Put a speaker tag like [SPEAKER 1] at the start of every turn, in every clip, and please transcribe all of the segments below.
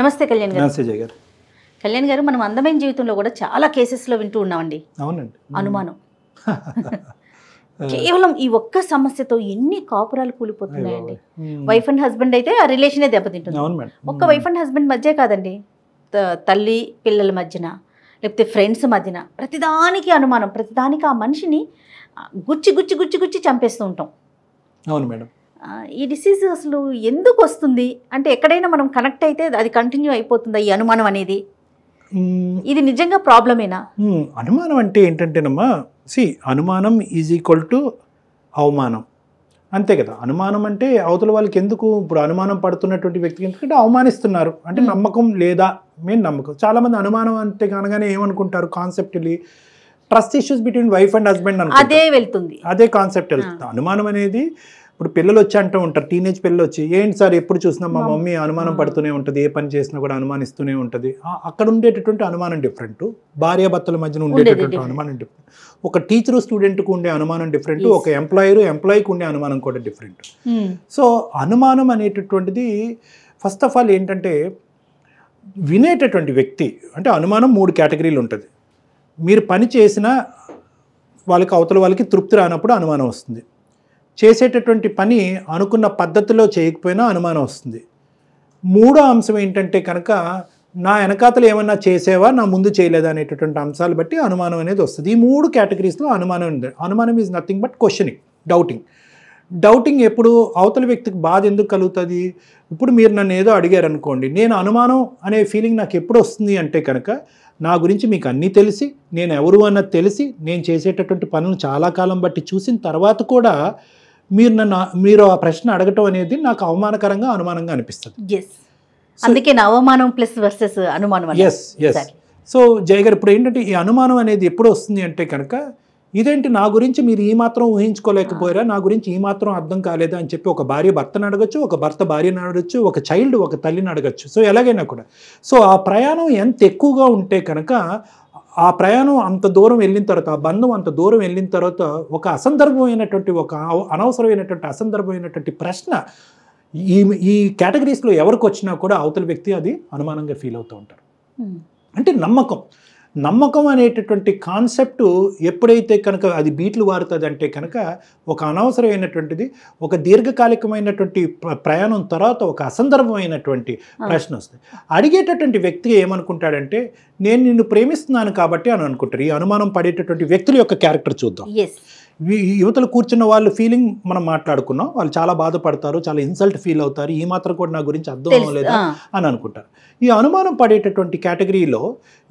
[SPEAKER 1] నమస్తే కళ్యాణ్ గారు నమస్తే జయ కళ్యాణ్ గారు మనం అందమైన జీవితంలో కూడా చాలా కేసెస్లో వింటూ ఉన్నామండి
[SPEAKER 2] అవునండి అనుమానం
[SPEAKER 1] కేవలం ఈ ఒక్క సమస్యతో ఎన్ని కాపురాలు కూలిపోతున్నాయండి వైఫ్ అండ్ హస్బెండ్ అయితే ఆ రిలేషనే దెబ్బతింటుంది ఒక్క వైఫ్ అండ్ హస్బెండ్ మధ్య కాదండి తల్లి పిల్లల మధ్యన లేకపోతే ఫ్రెండ్స్ మధ్యన ప్రతిదానికి అనుమానం ప్రతిదానికి ఆ మనిషిని గుచ్చి గుచ్చి గుచ్చి గుచ్చి చంపేస్తూ ఉంటాం అవును మేడం ఈ డిసీజ్ అసలు ఎందుకు వస్తుంది అంటే ఎక్కడైనా మనం కనెక్ట్ అయితే అది కంటిన్యూ అయిపోతుందా ఈ అనుమానం అనేది ఇది నిజంగా ప్రాబ్లమేనా
[SPEAKER 2] అనుమానం అంటే ఏంటంటేనమ్మా సి అనుమానం ఈజ్ ఈక్వల్ టు అవమానం అంతే కదా అనుమానం అంటే అవతల వాళ్ళకి ఎందుకు ఇప్పుడు అనుమానం పడుతున్నటువంటి వ్యక్తికి ఎందుకంటే అవమానిస్తున్నారు అంటే నమ్మకం లేదా మెయిన్ నమ్మకం చాలామంది అనుమానం అంటే కనగానే ఏమనుకుంటారు conceptually trust issues between wife and husband అదే వెళ్తుంది అదే కాన్సెప్ట్ వెళ్తుంది అనుమానం అనేది ఇప్పుడు పిల్లలు వచ్చి అంటూ ఉంటారు టీనేజ్ పిల్లలు వచ్చి ఏంటి సార్ ఎప్పుడు చూసినా మా మమ్మీ అనుమానం పడుతూనే ఉంటుంది ఏ పని చేసినా కూడా అనుమానిస్తూనే ఉంటుంది అక్కడ ఉండేటటువంటి అనుమానం డిఫరెంట్ భార్యాభర్తల మధ్యన ఉండేటటువంటి అనుమానం డిఫరెంట్ ఒక టీచర్ స్టూడెంట్కు ఉండే అనుమానం డిఫరెంట్ ఒక ఎంప్లాయర్ ఎంప్లాయీకి ఉండే అనుమానం కూడా డిఫరెంట్ సో hmm. అనుమానం అనేటటువంటిది ఫస్ట్ ఆఫ్ ఆల్ ఏంటంటే వినేటటువంటి వ్యక్తి అంటే అనుమానం మూడు కేటగిరీలు ఉంటుంది మీరు పని చేసిన వాళ్ళకి అవతల వాళ్ళకి తృప్తి రానప్పుడు అనుమానం వస్తుంది చేసేటటువంటి పని అనుకున్న పద్ధతిలో చేయకపోయినా అనుమానం వస్తుంది మూడో అంశం ఏంటంటే కనుక నా వెనకాతలు ఏమన్నా చేసేవా నా ముందు చేయలేదా అనేటటువంటి అంశాలు బట్టి అనుమానం అనేది వస్తుంది ఈ మూడు కేటగిరీస్లో అనుమానం ఉంది అనుమానం is nothing but questioning doubting doubting ఎప్పుడు అవతల వ్యక్తికి బాధ ఎందుకు కలుగుతుంది ఇప్పుడు మీరు నన్ను ఏదో అడిగారు అనుకోండి నేను అనుమానం అనే ఫీలింగ్ నాకు ఎప్పుడు వస్తుంది అంటే కనుక నా గురించి మీకు అన్నీ తెలిసి నేను ఎవరు అన్నది తెలిసి నేను చేసేటటువంటి పనులు చాలా కాలం బట్టి చూసిన తర్వాత కూడా మీరు నన్ను మీరు ఆ ప్రశ్న అడగటం అనేది నాకు అవమానకరంగా అనుమానంగా అనిపిస్తుంది
[SPEAKER 1] అందుకే అవమానం ప్లస్ వర్సెస్ అనుమానం ఎస్ ఎస్
[SPEAKER 2] సో జయ గారు ఇప్పుడు ఏంటంటే ఈ అనుమానం అనేది ఎప్పుడు వస్తుంది అంటే కనుక ఇదేంటి నా గురించి మీరు ఈ మాత్రం ఊహించుకోలేకపోయారా నా గురించి ఈ మాత్రం అర్థం కాలేదా అని చెప్పి ఒక భార్య భర్తను అడగచ్చు ఒక భర్త భార్యను అడగచ్చు ఒక చైల్డ్ ఒక తల్లిని అడగచ్చు సో ఎలాగైనా కూడా సో ఆ ప్రయాణం ఎంత ఎక్కువగా ఉంటే కనుక ఆ ప్రయాణం అంత దూరం వెళ్ళిన తర్వాత ఆ బంధం అంత దూరం వెళ్ళిన తర్వాత ఒక అసందర్భమైనటువంటి ఒక అనవసరమైనటువంటి అసందర్భమైనటువంటి ప్రశ్న ఈ ఈ కేటగిరీస్లో ఎవరికి వచ్చినా కూడా అవతల వ్యక్తి అది అనుమానంగా ఫీల్ అవుతూ ఉంటారు అంటే నమ్మకం నమ్మకం అనేటటువంటి కాన్సెప్ట్ ఎప్పుడైతే కనుక అది బీట్లు వారుతుందంటే కనుక ఒక అనవసరమైనటువంటిది ఒక దీర్ఘకాలికమైనటువంటి ప్రయాణం తర్వాత ఒక అసందర్భమైనటువంటి ప్రశ్న వస్తుంది అడిగేటటువంటి వ్యక్తి ఏమనుకుంటాడంటే నేను నిన్ను ప్రేమిస్తున్నాను కాబట్టి అని అనుకుంటారు ఈ అనుమానం పడేటటువంటి వ్యక్తుల యొక్క క్యారెక్టర్ చూద్దాం యువతలు కూర్చున్న వాళ్ళు ఫీలింగ్ మనం మాట్లాడుకున్నాం వాళ్ళు చాలా బాధపడతారు చాలా ఇన్సల్ట్ ఫీల్ అవుతారు ఈ మాత్రం కూడా నా గురించి అర్థం అవ్వలేదా అని అనుకుంటారు ఈ అనుమానం పడేటటువంటి కేటగిరీలో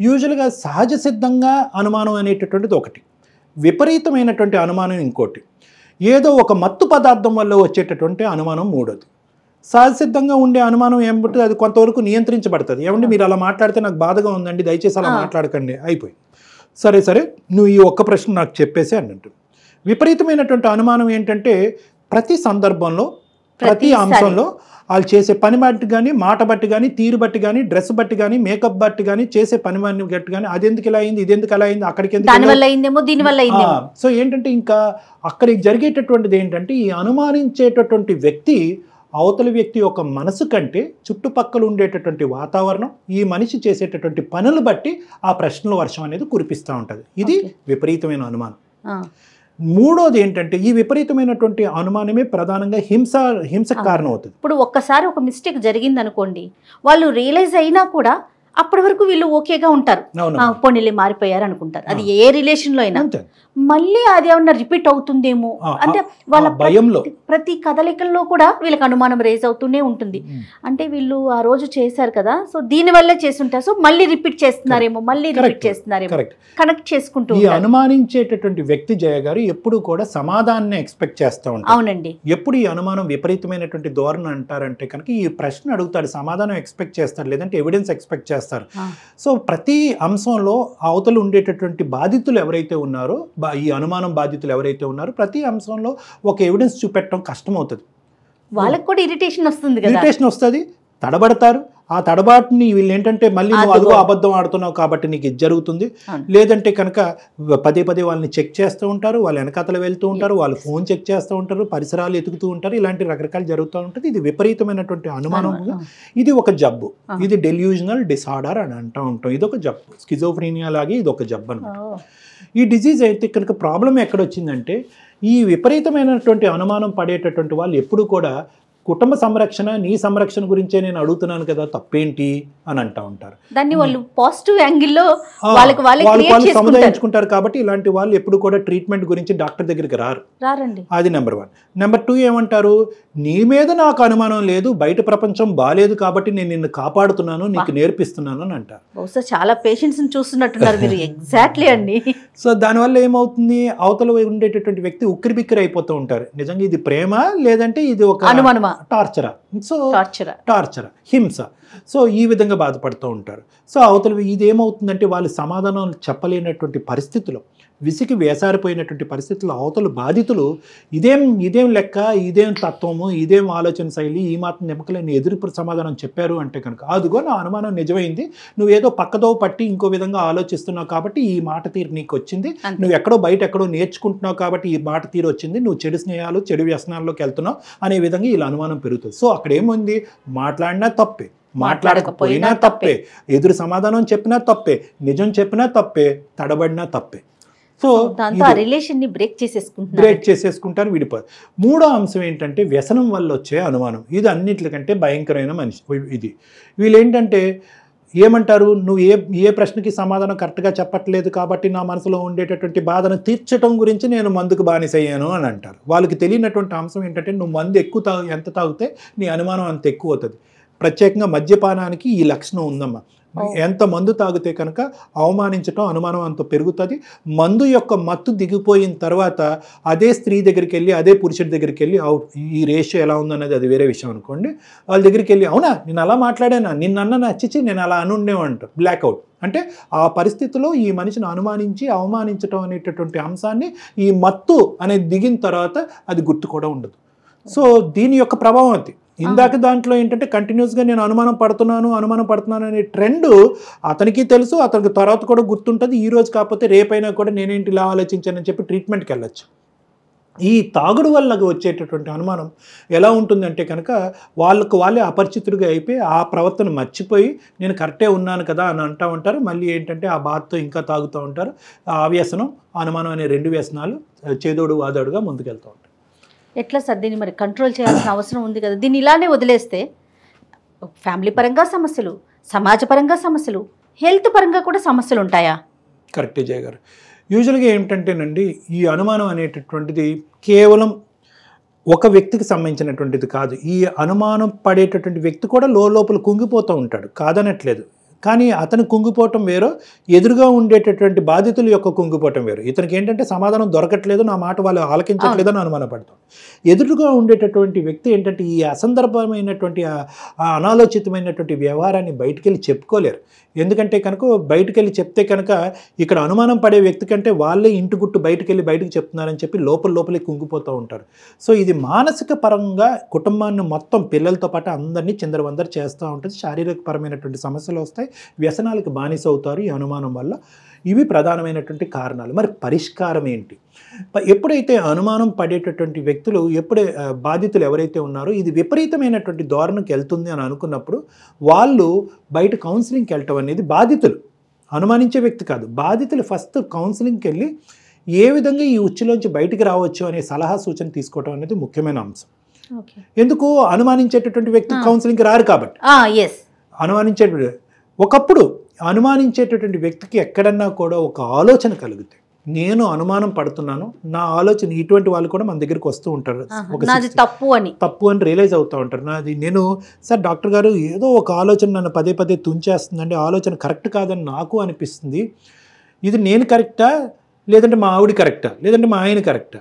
[SPEAKER 2] యూజువల్గా సహజ సిద్ధంగా అనుమానం అనేటటువంటిది ఒకటి విపరీతమైనటువంటి అనుమానం ఇంకోటి ఏదో ఒక మత్తు పదార్థం వల్ల వచ్చేటటువంటి అనుమానం మూడోది సిద్ధంగా ఉండే అనుమానం ఏమిటో అది కొంతవరకు నియంత్రించబడుతుంది ఏమంటే మీరు అలా మాట్లాడితే నాకు బాధగా ఉందండి దయచేసి అలా మాట్లాడకండి అయిపోయింది సరే సరే నువ్వు ఈ ఒక్క ప్రశ్న నాకు చెప్పేసి అన్నట్టు విపరీతమైనటువంటి అనుమానం ఏంటంటే ప్రతి సందర్భంలో
[SPEAKER 1] ప్రతి అంశంలో
[SPEAKER 2] వాళ్ళు చేసే పని బట్టి కానీ మాట బట్టి కానీ తీరు బట్టి కానీ డ్రెస్ బట్టి కానీ మేకప్ బట్టి కానీ చేసే పని బట్టి గట్టి కానీ ఎందుకు ఇలా అయింది ఇది ఎందుకు ఇలా అయింది అక్కడికి సో ఏంటంటే ఇంకా అక్కడికి జరిగేటటువంటిది ఏంటంటే ఈ అనుమానించేటటువంటి వ్యక్తి అవతల వ్యక్తి యొక్క మనసు కంటే చుట్టుపక్కల ఉండేటటువంటి వాతావరణం ఈ మనిషి చేసేటటువంటి పనులు బట్టి ఆ ప్రశ్నల వర్షం అనేది కురిపిస్తూ ఉంటుంది ఇది విపరీతమైన అనుమానం మూడోది ఏంటంటే ఈ విపరీతమైనటువంటి అనుమానమే ప్రధానంగా హింస హింసకు కారణం అవుతుంది
[SPEAKER 1] ఇప్పుడు ఒక్కసారి ఒక మిస్టేక్ జరిగింది అనుకోండి వాళ్ళు రియలైజ్ అయినా కూడా అప్పటి వరకు వీళ్ళు ఓకేగా ఉంటారు పోనీలే మారిపోయారు అనుకుంటారు అది ఏ రిలేషన్లో అయినా మళ్ళీ అది ఏమన్నా రిపీట్ అవుతుందేమో అంటే వాళ్ళ భయంలో ప్రతి కదలికల్లో కూడా వీళ్ళకి అనుమానం రేజ్ అవుతూనే ఉంటుంది అంటే వీళ్ళు ఆ రోజు చేశారు కదా సో దీని వల్లే చేస్తుంటారు సో మళ్ళీ రిపీట్ చేస్తున్నారేమో మళ్ళీ రిపీట్ చేస్తున్నారేమో కనెక్ట్ చేసుకుంటూ
[SPEAKER 2] అనుమానించేటటువంటి వ్యక్తి జయ గారు ఎప్పుడు కూడా సమాధానాన్ని ఎక్స్పెక్ట్ చేస్తూ ఉంటారు అవునండి ఎప్పుడు ఈ అనుమానం విపరీతమైనటువంటి ధోరణి అంటారంటే కనుక ఈ ప్రశ్న అడుగుతాడు సమాధానం ఎక్స్పెక్ట్ చేస్తారు లేదంటే ఎవిడెన్స్ ఎక్స్పెక్ట్ చేస్తారు సో ప్రతి అంశంలో అవతలు ఉండేటటువంటి బాధితులు ఎవరైతే ఉన్నారో ఈ అనుమానం బాధ్యతలు ఎవరైతే ఉన్నారో ప్రతి అంశంలో ఒక ఎవిడెన్స్ చూపెట్టడం కష్టమవుతుంది
[SPEAKER 1] వాళ్ళకి కూడా ఇరిటేషన్ వస్తుంది ఇరిటేషన్
[SPEAKER 2] వస్తుంది తడబడతారు ఆ తడబాటుని వీళ్ళు ఏంటంటే మళ్ళీ నువ్వు అదుగో అబద్ధం ఆడుతున్నావు కాబట్టి నీకు ఇది జరుగుతుంది లేదంటే కనుక పదే పదే వాళ్ళని చెక్ చేస్తూ ఉంటారు వాళ్ళు వెనకాతలు వెళ్తూ ఉంటారు వాళ్ళు ఫోన్ చెక్ చేస్తూ ఉంటారు పరిసరాలు ఎతుకుతూ ఉంటారు ఇలాంటి రకరకాలు జరుగుతూ ఉంటుంది ఇది విపరీతమైనటువంటి అనుమానం ఇది ఒక జబ్బు ఇది డెల్యూజనల్ డిసార్డర్ అని అంటూ ఉంటాం ఇది ఒక జబ్బు స్కిజోఫ్రీనియా లాగే ఇది ఒక జబ్బు అనమాట ఈ డిజీజ్ అయితే కనుక ప్రాబ్లం ఎక్కడొచ్చిందంటే ఈ విపరీతమైనటువంటి అనుమానం పడేటటువంటి వాళ్ళు ఎప్పుడు కూడా కుటుంబ సంరక్షణ నీ సంరక్షణ గురించే నేను అడుగుతున్నాను కదా తప్పేంటి అని అంటా ఉంటారు
[SPEAKER 1] దాన్ని వాళ్ళు పాజిటివ్ యాంగిల్లో వాళ్ళకి వాళ్ళు సముదాయించుకుంటారు
[SPEAKER 2] కాబట్టి ఇలాంటి వాళ్ళు ఎప్పుడు కూడా ట్రీట్మెంట్ గురించి డాక్టర్ దగ్గరికి రారు రారండి అది నెంబర్ వన్ నెంబర్ టూ ఏమంటారు నీ మీద నాకు అనుమానం లేదు బయట ప్రపంచం బాగాలేదు కాబట్టి నేను నిన్ను కాపాడుతున్నాను నీకు నేర్పిస్తున్నాను అని అంటారు
[SPEAKER 1] బహుశా చాలా పేషెంట్స్ చూస్తున్నట్టున్నారు మీరు ఎగ్జాక్ట్లీ అండి సో దానివల్ల ఏమవుతుంది అవతల
[SPEAKER 2] ఉండేటటువంటి వ్యక్తి ఉక్కిరి బిక్కిరి అయిపోతూ ఉంటారు నిజంగా ఇది ప్రేమ లేదంటే ఇది ఒక అనుమానమా टॉर्चर సో టార్చర్ హింస సో ఈ విధంగా బాధపడుతూ ఉంటారు సో అవతల ఇదేమవుతుందంటే వాళ్ళు సమాధానం చెప్పలేనటువంటి పరిస్థితులు విసికి వేసారిపోయినటువంటి పరిస్థితుల్లో అవతల బాధితులు ఇదేం ఇదేం లెక్క ఇదేం తత్వము ఇదేం ఆలోచన శైలి ఈ మాత్రం నిమ్మకలేని ఎదురు సమాధానం చెప్పారు అంటే కనుక అదిగో నా అనుమానం నిజమైంది నువ్వేదో పక్కదో పట్టి ఇంకో విధంగా ఆలోచిస్తున్నావు కాబట్టి ఈ మాట తీరు నీకు వచ్చింది నువ్వు ఎక్కడో బయట ఎక్కడో నేర్చుకుంటున్నావు కాబట్టి ఈ మాట తీరు వచ్చింది నువ్వు చెడు స్నేహాలు చెడు వ్యసనాల్లోకి వెళ్తున్నావు అనే విధంగా వీళ్ళ అనుమానం పెరుగుతుంది సో అక్కడ ఏముంది మాట్లాడినా తప్పే మాట్లాడకపోయినా తప్పే ఎదురు సమాధానం చెప్పినా తప్పే నిజం చెప్పినా తప్పే తడబడినా తప్పే
[SPEAKER 1] సో రిలేషన్ ని బ్రేక్ చేసేసుకుంటారు బ్రేక్
[SPEAKER 2] చేసేసుకుంటాను విడిపోదు మూడో అంశం ఏంటంటే వ్యసనం వల్ల వచ్చే అనుమానం ఇది అన్నిటికంటే భయంకరమైన మనిషి ఇది వీళ్ళు ఏంటంటే ఏమంటారు నువ్వు ఏ ఏ ప్రశ్నకి సమాధానం కరెక్ట్గా చెప్పట్లేదు కాబట్టి నా మనసులో ఉండేటటువంటి బాధను తీర్చడం గురించి నేను మందుకు బానిసయ్యాను అని అంటారు వాళ్ళకి తెలియనటువంటి అంశం ఏంటంటే నువ్వు మందు ఎక్కువ తా ఎంత తాగితే నీ అనుమానం అంత ఎక్కువ అవుతుంది ప్రత్యేకంగా మద్యపానానికి ఈ లక్షణం ఉందమ్మా ఎంత మందు తాగితే కనుక అవమానించటం అనుమానం అంత పెరుగుతుంది మందు యొక్క మత్తు దిగిపోయిన తర్వాత అదే స్త్రీ దగ్గరికి వెళ్ళి అదే పురుషుడి దగ్గరికి వెళ్ళి అవుట్ ఈ రేషియో ఎలా ఉందనేది అది వేరే విషయం అనుకోండి వాళ్ళ దగ్గరికి వెళ్ళి అవునా నేను అలా మాట్లాడానా నిన్న నచ్చి నేను అలా అనుండేవంట బ్లాక్అవుట్ అంటే ఆ పరిస్థితిలో ఈ మనిషిని అనుమానించి అవమానించడం అనేటటువంటి అంశాన్ని ఈ మత్తు అనేది దిగిన తర్వాత అది గుర్తు కూడా ఉండదు సో దీని యొక్క ప్రభావం అది ఇందాక దాంట్లో ఏంటంటే కంటిన్యూస్గా నేను అనుమానం పడుతున్నాను అనుమానం పడుతున్నాను అనే ట్రెండ్ అతనికి తెలుసు అతనికి తర్వాత కూడా గుర్తుంటుంది ఈ రోజు కాకపోతే రేపైనా కూడా నేనేంటి ఇలా ఆలోచించానని చెప్పి ట్రీట్మెంట్కి వెళ్ళొచ్చు ఈ తాగుడు వల్ల వచ్చేటటువంటి అనుమానం ఎలా ఉంటుందంటే కనుక వాళ్ళకు వాళ్ళే అపరిచితుడిగా అయిపోయి ఆ ప్రవర్తన మర్చిపోయి నేను కరెక్టే ఉన్నాను కదా అని అంటూ ఉంటారు మళ్ళీ ఏంటంటే ఆ బాధతో ఇంకా తాగుతూ ఉంటారు ఆ వ్యసనం అనుమానం అనే రెండు వ్యసనాలు చేదోడు వాదోడుగా ముందుకెళ్తూ ఉంటారు
[SPEAKER 1] ఎట్లా సార్ దీన్ని మరి కంట్రోల్ చేయాల్సిన అవసరం ఉంది కదా దీన్ని ఇలానే వదిలేస్తే ఫ్యామిలీ పరంగా సమస్యలు సమాజపరంగా సమస్యలు హెల్త్ పరంగా కూడా సమస్యలు ఉంటాయా
[SPEAKER 2] కరెక్ట్ విజయ్ గారు యూజువల్గా ఏమిటంటేనండి ఈ అనుమానం అనేటటువంటిది కేవలం ఒక వ్యక్తికి సంబంధించినటువంటిది కాదు ఈ అనుమానం పడేటటువంటి వ్యక్తి కూడా లోపల కుంగిపోతూ ఉంటాడు కాదనట్లేదు కానీ అతను కుంగిపోవటం వేరు ఎదురుగా ఉండేటటువంటి బాధితుల యొక్క కుంగిపోవటం వేరు ఇతనికి ఏంటంటే సమాధానం దొరకట్లేదు నా మాట వాళ్ళు ఆలకించట్లేదు అని అనుమానపడతాం ఎదురుగా ఉండేటటువంటి వ్యక్తి ఏంటంటే ఈ అసందర్భమైనటువంటి అనాలోచితమైనటువంటి వ్యవహారాన్ని బయటికెళ్ళి చెప్పుకోలేరు ఎందుకంటే కనుక బయటకెళ్ళి చెప్తే కనుక ఇక్కడ అనుమానం పడే వ్యక్తి కంటే వాళ్ళే ఇంటి గుట్టు బయటకెళ్ళి బయటకు చెప్తున్నారని చెప్పి లోపల లోపలికి కుంగిపోతూ ఉంటారు సో ఇది మానసిక పరంగా కుటుంబాన్ని మొత్తం పిల్లలతో పాటు అందరినీ చందరవందరు చేస్తూ ఉంటుంది శారీరక పరమైనటువంటి సమస్యలు వస్తాయి వ్యసనాలకు బానిస అవుతారు ఈ అనుమానం వల్ల ఇవి ప్రధానమైనటువంటి కారణాలు మరి పరిష్కారం ఏంటి ఎప్పుడైతే అనుమానం పడేటటువంటి వ్యక్తులు ఎప్పుడే బాధితులు ఎవరైతే ఉన్నారో ఇది విపరీతమైనటువంటి ధోరణికి వెళ్తుంది అని అనుకున్నప్పుడు వాళ్ళు బయట కౌన్సిలింగ్కి వెళ్ళటం అనేది బాధితులు అనుమానించే వ్యక్తి కాదు బాధితులు ఫస్ట్ కౌన్సిలింగ్కి వెళ్ళి ఏ విధంగా ఈ ఉచ్చులోంచి బయటికి రావచ్చు అనే సలహా సూచన తీసుకోవడం అనేది ముఖ్యమైన అంశం ఎందుకు అనుమానించేటటువంటి వ్యక్తి కౌన్సిలింగ్కి రారు కాబట్టి అనుమానించే ఒకప్పుడు అనుమానించేటటువంటి వ్యక్తికి ఎక్కడన్నా కూడా ఒక ఆలోచన కలుగుతాయి నేను అనుమానం పడుతున్నాను నా ఆలోచన ఇటువంటి వాళ్ళు కూడా మన దగ్గరికి వస్తూ ఉంటారు తప్పు అని తప్పు అని రియలైజ్ అవుతూ ఉంటారు నాది నేను సార్ డాక్టర్ గారు ఏదో ఒక ఆలోచన నన్ను పదే పదే తుంచేస్తుందండి ఆలోచన కరెక్ట్ కాదని నాకు అనిపిస్తుంది ఇది నేను కరెక్టా లేదంటే మా ఆవిడ కరెక్టా లేదంటే మా ఆయన కరెక్టా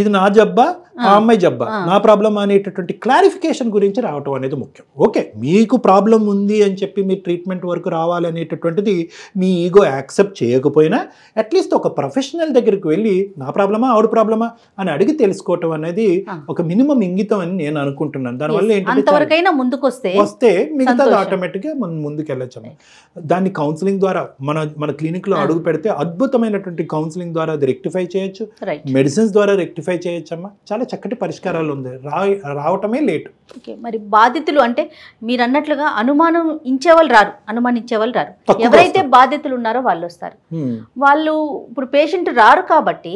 [SPEAKER 2] ఇది నా జబ్బా ఆ అమ్మాయి జబ్బా నా ప్రాబ్లం అనేటటువంటి క్లారిఫికేషన్ గురించి రావటం అనేది ముఖ్యం ఓకే మీకు ప్రాబ్లం ఉంది అని చెప్పి మీ ట్రీట్మెంట్ వరకు రావాలి అనేటటువంటిది మీ ఈగో యాక్సెప్ట్ చేయకపోయినా అట్లీస్ట్ ఒక ప్రొఫెషనల్ దగ్గరికి వెళ్ళి నా ప్రాబ్లమా ఆవిడ ప్రాబ్లమా అని అడిగి తెలుసుకోవటం అనేది ఒక మినిమం ఇంగితం అని నేను అనుకుంటున్నాను దానివల్ల
[SPEAKER 1] ఏంటంటే వస్తే మిగతాది
[SPEAKER 2] ఆటోమేటిక్గా మనం ముందుకు వెళ్ళొచ్చు దాన్ని కౌన్సిలింగ్ ద్వారా మన మన క్లినిక్లో అడుగు పెడితే అద్భుతమైనటువంటి కౌన్సిలింగ్ ద్వారా అది రెక్టిఫై చేయొచ్చు మెడిసిన్స్ ద్వారా రెక్టిఫై చేయొచ్చమ్మా చాలా చక్కటి పరిష్కారాలు ఉంది రా రావటమే లేట్
[SPEAKER 1] ఓకే మరి బాధితులు అంటే మీరు అన్నట్లుగా అనుమానం ఇచ్చేవాళ్ళు రారు అనుమానించే వాళ్ళు రారు ఎవరైతే బాధితులు ఉన్నారో వాళ్ళు వస్తారు వాళ్ళు ఇప్పుడు పేషెంట్ రారు కాబట్టి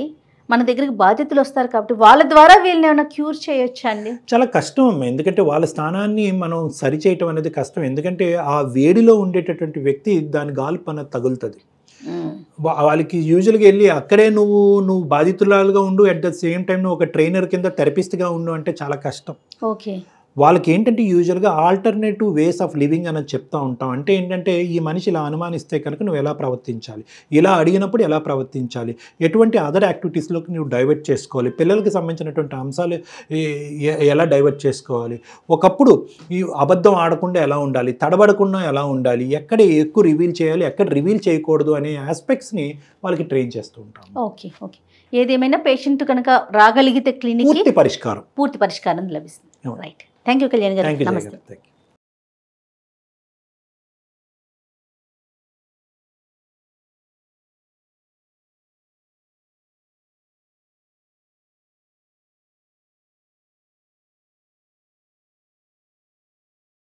[SPEAKER 1] మన దగ్గరికి బాధితులు వస్తారు కాబట్టి వాళ్ళ ద్వారా వీళ్ళని ఏమైనా క్యూర్ చేయొచ్చా అండి
[SPEAKER 2] చాలా కష్టం ఎందుకంటే వాళ్ళ స్థానాన్ని మనం సరిచేయటం అనేది కష్టం ఎందుకంటే ఆ వేడిలో ఉండేటటువంటి వ్యక్తి దాని గాల్పన తగులుతుంది వాళ్ళకి యూజువల్గా వెళ్ళి అక్కడే నువ్వు నువ్వు బాధితురాలుగా ఉండు అట్ ద సేమ్ టైం నువ్వు ఒక ట్రైనర్ కింద థెరపిస్ట్గా ఉండు అంటే చాలా కష్టం ఓకే వాళ్ళకి ఏంటంటే యూజువల్గా ఆల్టర్నేటివ్ వేస్ ఆఫ్ లివింగ్ అనేది చెప్తా ఉంటాం అంటే ఏంటంటే ఈ మనిషి ఇలా అనుమానిస్తే కనుక నువ్వు ఎలా ప్రవర్తించాలి ఇలా అడిగినప్పుడు ఎలా ప్రవర్తించాలి ఎటువంటి అదర్ యాక్టివిటీస్లోకి నువ్వు డైవర్ట్ చేసుకోవాలి పిల్లలకి సంబంధించినటువంటి అంశాలు ఎలా డైవర్ట్ చేసుకోవాలి ఒకప్పుడు ఈ అబద్ధం ఆడకుండా ఎలా ఉండాలి తడబడకుండా ఎలా ఉండాలి ఎక్కడ ఎక్కువ రివీల్ చేయాలి ఎక్కడ రివీల్ చేయకూడదు అనే ఆస్పెక్ట్స్ని వాళ్ళకి ట్రైన్ చేస్తూ ఉంటాం
[SPEAKER 1] ఓకే ఓకే ఏదేమైనా పేషెంట్ కనుక రాగలిగితే క్లినిక్ పూర్తి పరిష్కారం పూర్తి పరిష్కారం లభిస్తుంది రైట్ థ్యాంక్ యూ కళ్యాణ్ గారు నమస్తే